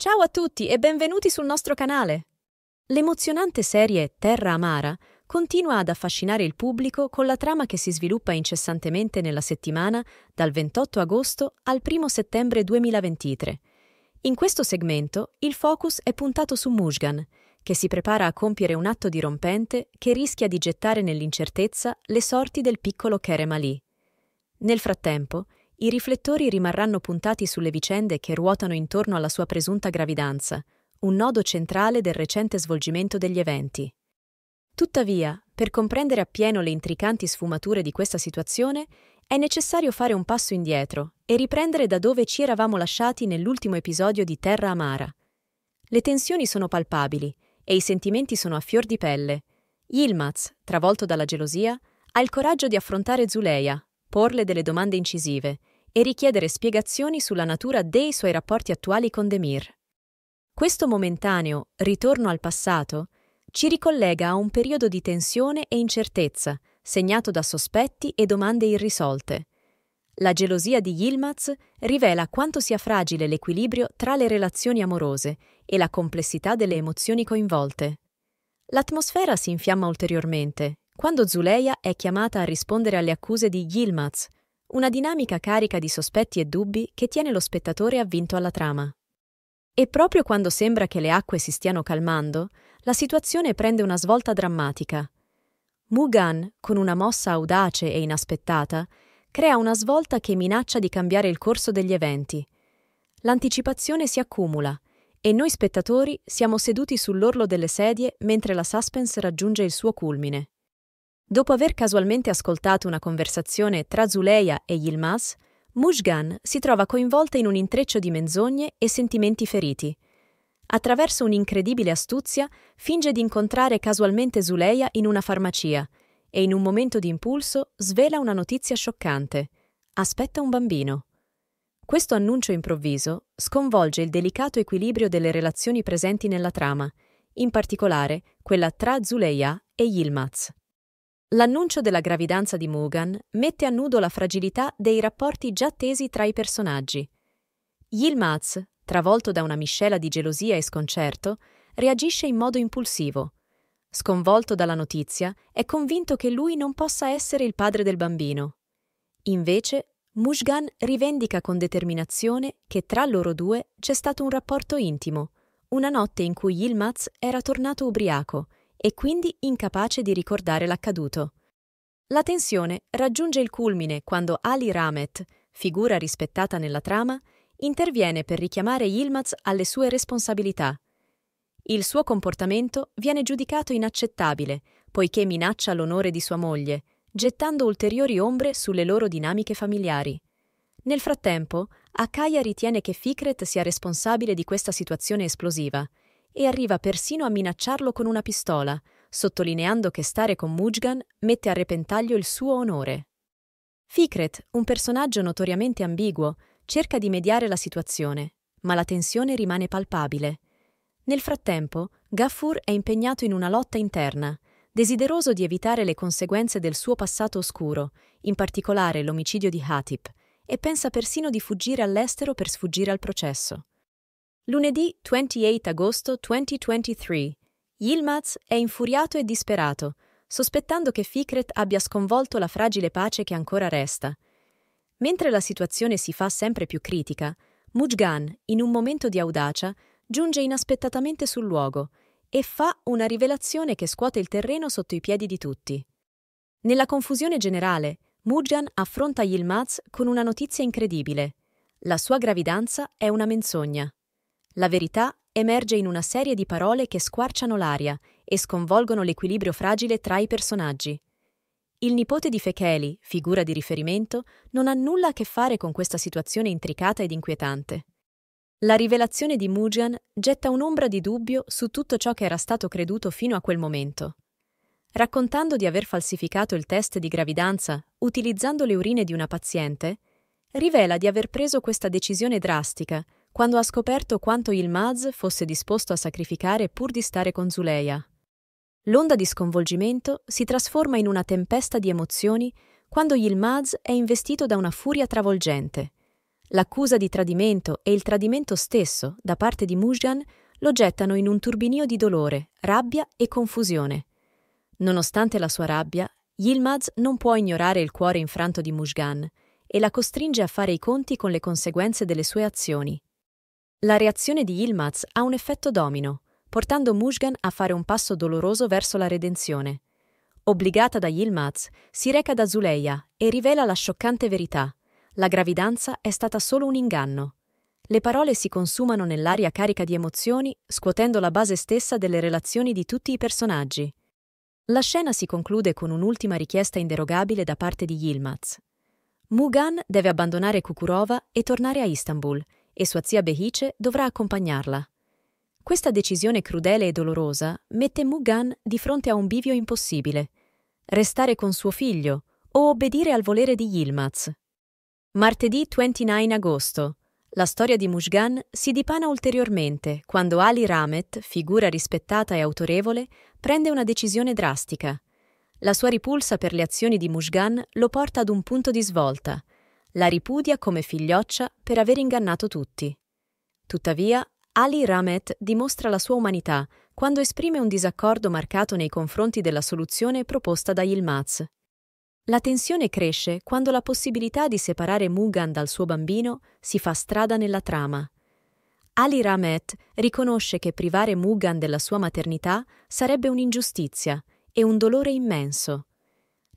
Ciao a tutti e benvenuti sul nostro canale! L'emozionante serie Terra Amara continua ad affascinare il pubblico con la trama che si sviluppa incessantemente nella settimana dal 28 agosto al 1 settembre 2023. In questo segmento il focus è puntato su Mushgan, che si prepara a compiere un atto dirompente che rischia di gettare nell'incertezza le sorti del piccolo Kerem Ali. Nel frattempo, i riflettori rimarranno puntati sulle vicende che ruotano intorno alla sua presunta gravidanza, un nodo centrale del recente svolgimento degli eventi. Tuttavia, per comprendere appieno le intricanti sfumature di questa situazione, è necessario fare un passo indietro e riprendere da dove ci eravamo lasciati nell'ultimo episodio di Terra Amara. Le tensioni sono palpabili e i sentimenti sono a fior di pelle. Yilmaz, travolto dalla gelosia, ha il coraggio di affrontare Zuleia, porle delle domande incisive e richiedere spiegazioni sulla natura dei suoi rapporti attuali con Demir. Questo momentaneo ritorno al passato ci ricollega a un periodo di tensione e incertezza, segnato da sospetti e domande irrisolte. La gelosia di Yilmaz rivela quanto sia fragile l'equilibrio tra le relazioni amorose e la complessità delle emozioni coinvolte. L'atmosfera si infiamma ulteriormente quando Zuleia è chiamata a rispondere alle accuse di Yilmaz una dinamica carica di sospetti e dubbi che tiene lo spettatore avvinto alla trama. E proprio quando sembra che le acque si stiano calmando, la situazione prende una svolta drammatica. Mugan, con una mossa audace e inaspettata, crea una svolta che minaccia di cambiare il corso degli eventi. L'anticipazione si accumula e noi spettatori siamo seduti sull'orlo delle sedie mentre la suspense raggiunge il suo culmine. Dopo aver casualmente ascoltato una conversazione tra Zuleia e Yilmaz, Mushgan si trova coinvolta in un intreccio di menzogne e sentimenti feriti. Attraverso un'incredibile astuzia, finge di incontrare casualmente Zuleia in una farmacia e in un momento di impulso svela una notizia scioccante. Aspetta un bambino. Questo annuncio improvviso sconvolge il delicato equilibrio delle relazioni presenti nella trama, in particolare quella tra Zuleia e Yilmaz. L'annuncio della gravidanza di Mugan mette a nudo la fragilità dei rapporti già tesi tra i personaggi. Yilmaz, travolto da una miscela di gelosia e sconcerto, reagisce in modo impulsivo. Sconvolto dalla notizia, è convinto che lui non possa essere il padre del bambino. Invece, Mushgan rivendica con determinazione che tra loro due c'è stato un rapporto intimo, una notte in cui Yilmaz era tornato ubriaco e quindi incapace di ricordare l'accaduto. La tensione raggiunge il culmine quando Ali Ramet, figura rispettata nella trama, interviene per richiamare Yilmaz alle sue responsabilità. Il suo comportamento viene giudicato inaccettabile, poiché minaccia l'onore di sua moglie, gettando ulteriori ombre sulle loro dinamiche familiari. Nel frattempo, Akaya ritiene che Fikret sia responsabile di questa situazione esplosiva e arriva persino a minacciarlo con una pistola, sottolineando che stare con Mujgan mette a repentaglio il suo onore. Fikret, un personaggio notoriamente ambiguo, cerca di mediare la situazione, ma la tensione rimane palpabile. Nel frattempo, Gaffur è impegnato in una lotta interna, desideroso di evitare le conseguenze del suo passato oscuro, in particolare l'omicidio di Hatip, e pensa persino di fuggire all'estero per sfuggire al processo. Lunedì 28 agosto 2023. Yilmaz è infuriato e disperato, sospettando che Fikret abbia sconvolto la fragile pace che ancora resta. Mentre la situazione si fa sempre più critica, Mujgan, in un momento di audacia, giunge inaspettatamente sul luogo e fa una rivelazione che scuote il terreno sotto i piedi di tutti. Nella confusione generale, Mujgan affronta Yilmaz con una notizia incredibile. La sua gravidanza è una menzogna. La verità emerge in una serie di parole che squarciano l'aria e sconvolgono l'equilibrio fragile tra i personaggi. Il nipote di Fecheli, figura di riferimento, non ha nulla a che fare con questa situazione intricata ed inquietante. La rivelazione di Mujian getta un'ombra di dubbio su tutto ciò che era stato creduto fino a quel momento. Raccontando di aver falsificato il test di gravidanza utilizzando le urine di una paziente, rivela di aver preso questa decisione drastica quando ha scoperto quanto Yilmaz fosse disposto a sacrificare pur di stare con Zuleia. L'onda di sconvolgimento si trasforma in una tempesta di emozioni quando Yilmaz è investito da una furia travolgente. L'accusa di tradimento e il tradimento stesso da parte di Mujgan lo gettano in un turbinio di dolore, rabbia e confusione. Nonostante la sua rabbia, Yilmaz non può ignorare il cuore infranto di Mujgan e la costringe a fare i conti con le conseguenze delle sue azioni. La reazione di Yilmaz ha un effetto domino, portando Mushgan a fare un passo doloroso verso la redenzione. Obbligata da Yilmaz, si reca da Zuleia e rivela la scioccante verità. La gravidanza è stata solo un inganno. Le parole si consumano nell'aria carica di emozioni, scuotendo la base stessa delle relazioni di tutti i personaggi. La scena si conclude con un'ultima richiesta inderogabile da parte di Yilmaz. Mugan deve abbandonare Kukurova e tornare a Istanbul – e sua zia Behice dovrà accompagnarla. Questa decisione crudele e dolorosa mette Mugan di fronte a un bivio impossibile. Restare con suo figlio o obbedire al volere di Yilmaz. Martedì 29 agosto. La storia di Mushgan si dipana ulteriormente quando Ali Ramet, figura rispettata e autorevole, prende una decisione drastica. La sua ripulsa per le azioni di Mushgan lo porta ad un punto di svolta – la ripudia come figlioccia per aver ingannato tutti. Tuttavia, Ali Ramet dimostra la sua umanità quando esprime un disaccordo marcato nei confronti della soluzione proposta da Yilmaz. La tensione cresce quando la possibilità di separare Mugan dal suo bambino si fa strada nella trama. Ali Ramet riconosce che privare Mugan della sua maternità sarebbe un'ingiustizia e un dolore immenso.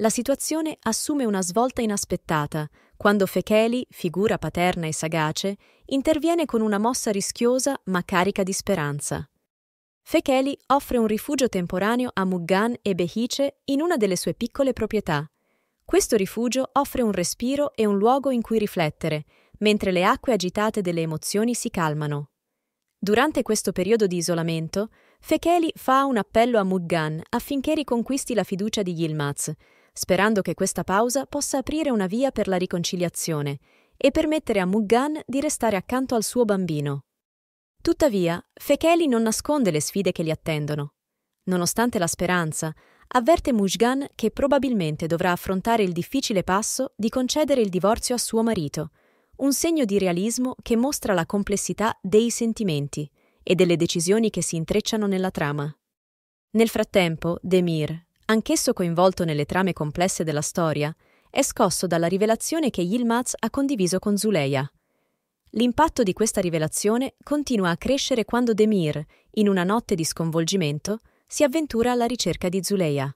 La situazione assume una svolta inaspettata quando Fecheli, figura paterna e sagace, interviene con una mossa rischiosa ma carica di speranza. Fecheli offre un rifugio temporaneo a Muggan e Behice in una delle sue piccole proprietà. Questo rifugio offre un respiro e un luogo in cui riflettere, mentre le acque agitate delle emozioni si calmano. Durante questo periodo di isolamento, Fecheli fa un appello a Muggan affinché riconquisti la fiducia di Yilmaz, sperando che questa pausa possa aprire una via per la riconciliazione e permettere a Muggan di restare accanto al suo bambino. Tuttavia, Fekeli non nasconde le sfide che li attendono. Nonostante la speranza, avverte Mujgan che probabilmente dovrà affrontare il difficile passo di concedere il divorzio a suo marito, un segno di realismo che mostra la complessità dei sentimenti e delle decisioni che si intrecciano nella trama. Nel frattempo, Demir, anch'esso coinvolto nelle trame complesse della storia, è scosso dalla rivelazione che Yilmaz ha condiviso con Zuleia. L'impatto di questa rivelazione continua a crescere quando Demir, in una notte di sconvolgimento, si avventura alla ricerca di Zuleia.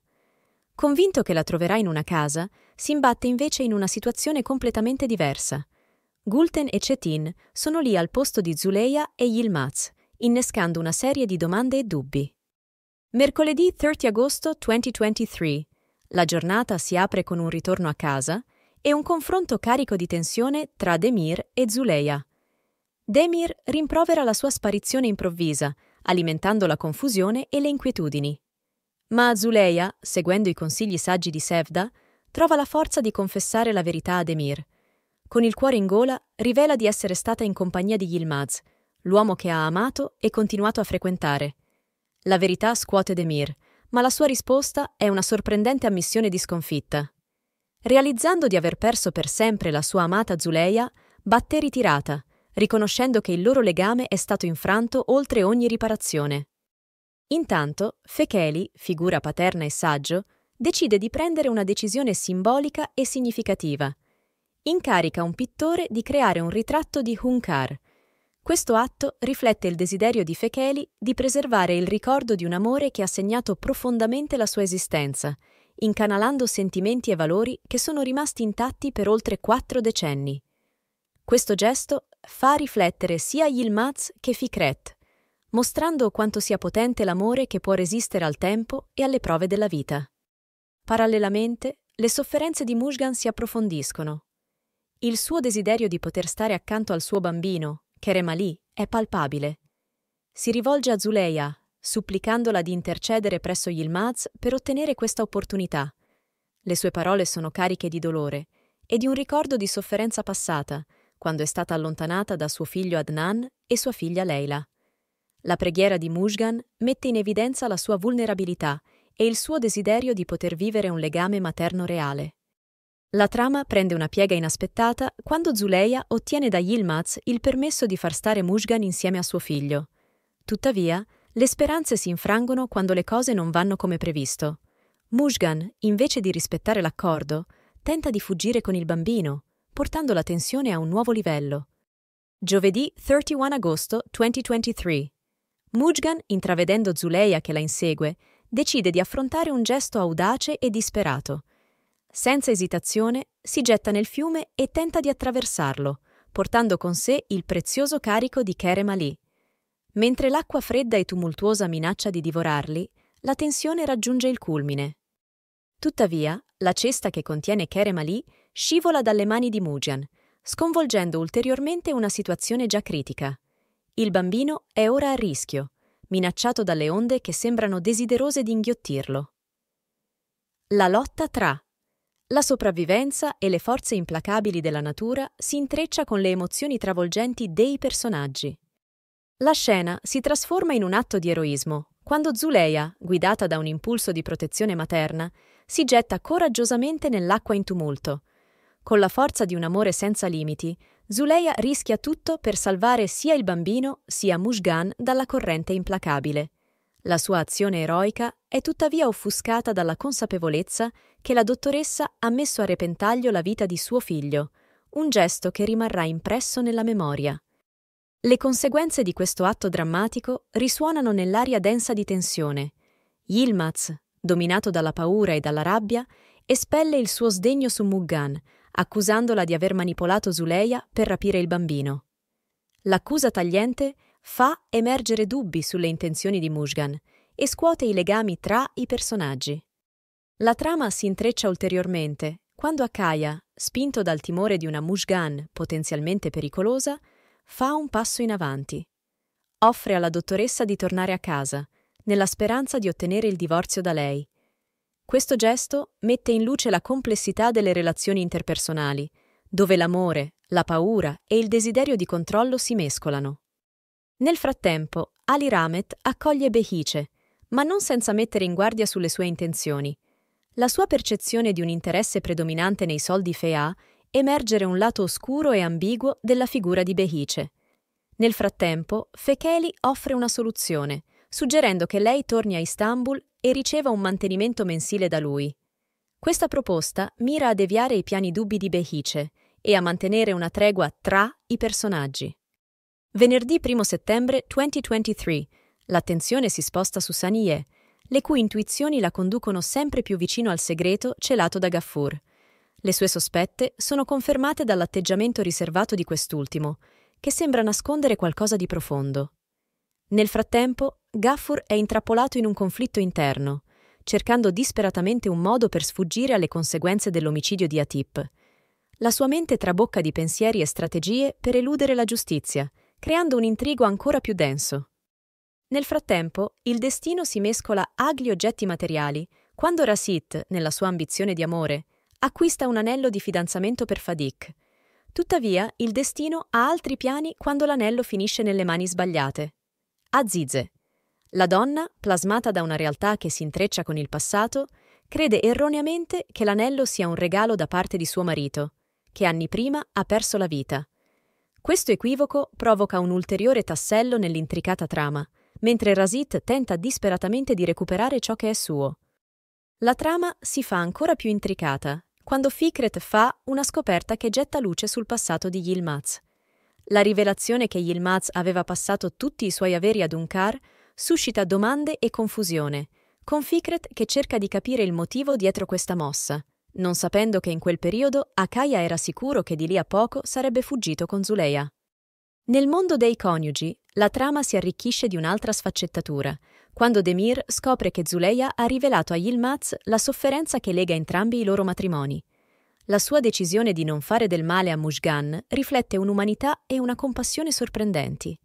Convinto che la troverà in una casa, si imbatte invece in una situazione completamente diversa. Gulten e Cetin sono lì al posto di Zuleia e Yilmaz, innescando una serie di domande e dubbi. Mercoledì 30 agosto 2023. La giornata si apre con un ritorno a casa e un confronto carico di tensione tra Demir e Zuleia. Demir rimprovera la sua sparizione improvvisa, alimentando la confusione e le inquietudini. Ma Zuleia, seguendo i consigli saggi di Sevda, trova la forza di confessare la verità a Demir. Con il cuore in gola, rivela di essere stata in compagnia di Yilmaz, l'uomo che ha amato e continuato a frequentare – la verità scuote Demir, ma la sua risposta è una sorprendente ammissione di sconfitta. Realizzando di aver perso per sempre la sua amata Zuleia, batte ritirata, riconoscendo che il loro legame è stato infranto oltre ogni riparazione. Intanto, Fecheli, figura paterna e saggio, decide di prendere una decisione simbolica e significativa. Incarica un pittore di creare un ritratto di Hunkar, questo atto riflette il desiderio di Fecheli di preservare il ricordo di un amore che ha segnato profondamente la sua esistenza, incanalando sentimenti e valori che sono rimasti intatti per oltre quattro decenni. Questo gesto fa riflettere sia Yilmaz che Fikret, mostrando quanto sia potente l'amore che può resistere al tempo e alle prove della vita. Parallelamente, le sofferenze di Mushgan si approfondiscono. Il suo desiderio di poter stare accanto al suo bambino, Keremali è palpabile. Si rivolge a Zuleia, supplicandola di intercedere presso Yilmaz per ottenere questa opportunità. Le sue parole sono cariche di dolore e di un ricordo di sofferenza passata, quando è stata allontanata da suo figlio Adnan e sua figlia Leila. La preghiera di Mushgan mette in evidenza la sua vulnerabilità e il suo desiderio di poter vivere un legame materno reale. La trama prende una piega inaspettata quando Zuleia ottiene da Yilmaz il permesso di far stare Mushgan insieme a suo figlio. Tuttavia, le speranze si infrangono quando le cose non vanno come previsto. Mushgan, invece di rispettare l'accordo, tenta di fuggire con il bambino, portando la tensione a un nuovo livello. Giovedì 31 agosto 2023. Mushgan, intravedendo Zuleia che la insegue, decide di affrontare un gesto audace e disperato – senza esitazione, si getta nel fiume e tenta di attraversarlo, portando con sé il prezioso carico di Kerem Ali. Mentre l'acqua fredda e tumultuosa minaccia di divorarli, la tensione raggiunge il culmine. Tuttavia, la cesta che contiene Kerem Ali scivola dalle mani di Mujian, sconvolgendo ulteriormente una situazione già critica. Il bambino è ora a rischio, minacciato dalle onde che sembrano desiderose di inghiottirlo. La lotta tra la sopravvivenza e le forze implacabili della natura si intreccia con le emozioni travolgenti dei personaggi. La scena si trasforma in un atto di eroismo quando Zuleia, guidata da un impulso di protezione materna, si getta coraggiosamente nell'acqua in tumulto. Con la forza di un amore senza limiti, Zuleia rischia tutto per salvare sia il bambino sia Mushgan dalla corrente implacabile. La sua azione eroica è tuttavia offuscata dalla consapevolezza che la dottoressa ha messo a repentaglio la vita di suo figlio, un gesto che rimarrà impresso nella memoria. Le conseguenze di questo atto drammatico risuonano nell'aria densa di tensione. Yilmaz, dominato dalla paura e dalla rabbia, espelle il suo sdegno su Muggan, accusandola di aver manipolato Zuleia per rapire il bambino. L'accusa tagliente fa emergere dubbi sulle intenzioni di Mushgan e scuote i legami tra i personaggi. La trama si intreccia ulteriormente quando Akaya, spinto dal timore di una Mushgan potenzialmente pericolosa, fa un passo in avanti. Offre alla dottoressa di tornare a casa, nella speranza di ottenere il divorzio da lei. Questo gesto mette in luce la complessità delle relazioni interpersonali, dove l'amore, la paura e il desiderio di controllo si mescolano. Nel frattempo, Ali Ramet accoglie Behice, ma non senza mettere in guardia sulle sue intenzioni. La sua percezione di un interesse predominante nei soldi Fea emergere un lato oscuro e ambiguo della figura di Behice. Nel frattempo, Fekeli offre una soluzione, suggerendo che lei torni a Istanbul e riceva un mantenimento mensile da lui. Questa proposta mira a deviare i piani dubbi di Behice e a mantenere una tregua tra i personaggi. Venerdì 1 settembre 2023 l'attenzione si sposta su Sanie, le cui intuizioni la conducono sempre più vicino al segreto celato da Gaffur. Le sue sospette sono confermate dall'atteggiamento riservato di quest'ultimo, che sembra nascondere qualcosa di profondo. Nel frattempo, Gaffur è intrappolato in un conflitto interno, cercando disperatamente un modo per sfuggire alle conseguenze dell'omicidio di Atip. La sua mente trabocca di pensieri e strategie per eludere la giustizia, creando un intrigo ancora più denso. Nel frattempo, il destino si mescola agli oggetti materiali quando Rasit, nella sua ambizione di amore, acquista un anello di fidanzamento per Fadik. Tuttavia, il destino ha altri piani quando l'anello finisce nelle mani sbagliate. Azize. La donna, plasmata da una realtà che si intreccia con il passato, crede erroneamente che l'anello sia un regalo da parte di suo marito, che anni prima ha perso la vita. Questo equivoco provoca un ulteriore tassello nell'intricata trama, mentre Razit tenta disperatamente di recuperare ciò che è suo. La trama si fa ancora più intricata quando Fikret fa una scoperta che getta luce sul passato di Yilmaz. La rivelazione che Yilmaz aveva passato tutti i suoi averi ad Unkar suscita domande e confusione, con Fikret che cerca di capire il motivo dietro questa mossa non sapendo che in quel periodo Acaia era sicuro che di lì a poco sarebbe fuggito con Zuleia. Nel mondo dei coniugi, la trama si arricchisce di un'altra sfaccettatura, quando Demir scopre che Zuleia ha rivelato a Yilmaz la sofferenza che lega entrambi i loro matrimoni. La sua decisione di non fare del male a Mushgan riflette un'umanità e una compassione sorprendenti.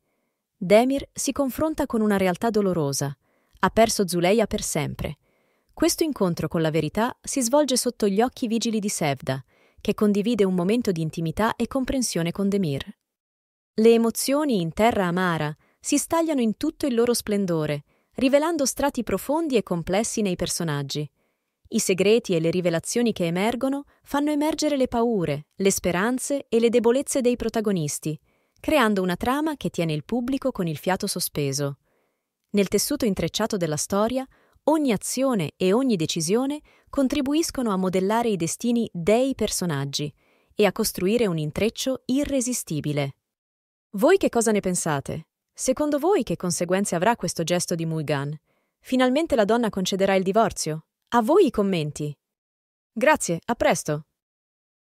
Demir si confronta con una realtà dolorosa. Ha perso Zuleia per sempre – questo incontro con la verità si svolge sotto gli occhi vigili di Sevda, che condivide un momento di intimità e comprensione con Demir. Le emozioni in terra amara si stagliano in tutto il loro splendore, rivelando strati profondi e complessi nei personaggi. I segreti e le rivelazioni che emergono fanno emergere le paure, le speranze e le debolezze dei protagonisti, creando una trama che tiene il pubblico con il fiato sospeso. Nel tessuto intrecciato della storia Ogni azione e ogni decisione contribuiscono a modellare i destini dei personaggi e a costruire un intreccio irresistibile. Voi che cosa ne pensate? Secondo voi che conseguenze avrà questo gesto di Mulgan? Finalmente la donna concederà il divorzio? A voi i commenti. Grazie, a presto!